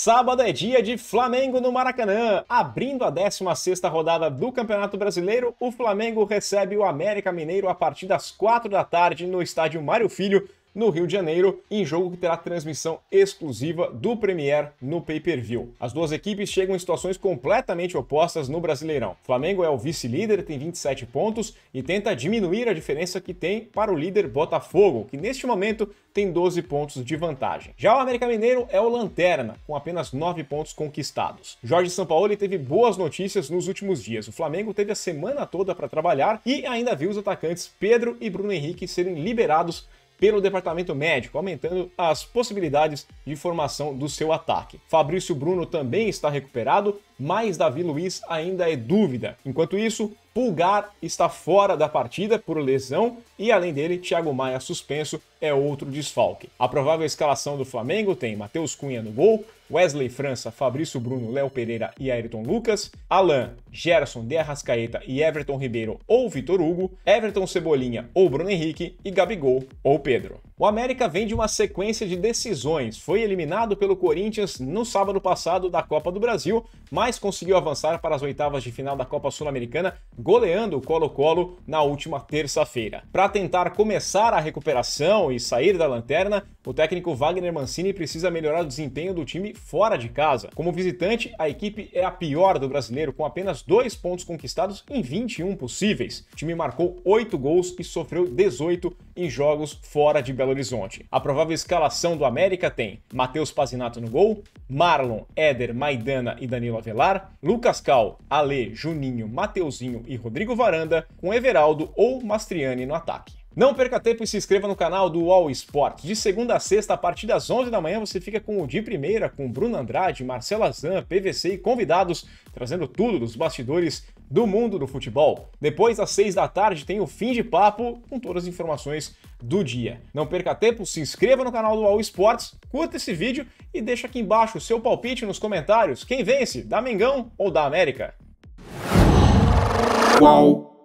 Sábado é dia de Flamengo no Maracanã. Abrindo a 16ª rodada do Campeonato Brasileiro, o Flamengo recebe o América Mineiro a partir das 4 da tarde no estádio Mário Filho, no Rio de Janeiro, em jogo que terá transmissão exclusiva do Premier no pay-per-view. As duas equipes chegam em situações completamente opostas no Brasileirão. O Flamengo é o vice-líder, tem 27 pontos e tenta diminuir a diferença que tem para o líder Botafogo, que neste momento tem 12 pontos de vantagem. Já o América Mineiro é o lanterna, com apenas 9 pontos conquistados. Jorge Sampaoli teve boas notícias nos últimos dias. O Flamengo teve a semana toda para trabalhar e ainda viu os atacantes Pedro e Bruno Henrique serem liberados pelo departamento médico, aumentando as possibilidades de formação do seu ataque. Fabrício Bruno também está recuperado, mas Davi Luiz ainda é dúvida. Enquanto isso, Pulgar está fora da partida por lesão e, além dele, Thiago Maia suspenso é outro desfalque. A provável escalação do Flamengo tem Matheus Cunha no gol, Wesley França, Fabrício Bruno, Léo Pereira e Ayrton Lucas, Alan, Gerson, De Arrascaeta e Everton Ribeiro ou Vitor Hugo, Everton Cebolinha ou Bruno Henrique e Gabigol ou Pedro. O América vem de uma sequência de decisões. Foi eliminado pelo Corinthians no sábado passado da Copa do Brasil, mas conseguiu avançar para as oitavas de final da Copa Sul-Americana, goleando o Colo-Colo na última terça-feira. Para tentar começar a recuperação e sair da lanterna, o técnico Wagner Mancini precisa melhorar o desempenho do time fora de casa. Como visitante, a equipe é a pior do brasileiro, com apenas dois pontos conquistados em 21 possíveis. O time marcou 8 gols e sofreu 18 em jogos fora de Belo Horizonte. A provável escalação do América tem Matheus Pazinato no gol, Marlon, Éder, Maidana e Danilo Avelar, Lucas Cal, Ale, Juninho, Mateuzinho e Rodrigo Varanda, com Everaldo ou Mastriani no ataque. Não perca tempo e se inscreva no canal do All Sports. De segunda a sexta, a partir das 11 da manhã, você fica com o De Primeira, com Bruno Andrade, Marcela Zan, PVC e convidados, trazendo tudo dos bastidores do mundo do futebol. Depois, às 6 da tarde, tem o Fim de Papo, com todas as informações do dia. Não perca tempo, se inscreva no canal do All Sports, curta esse vídeo e deixa aqui embaixo o seu palpite nos comentários. Quem vence, da Mengão ou da América? Uau.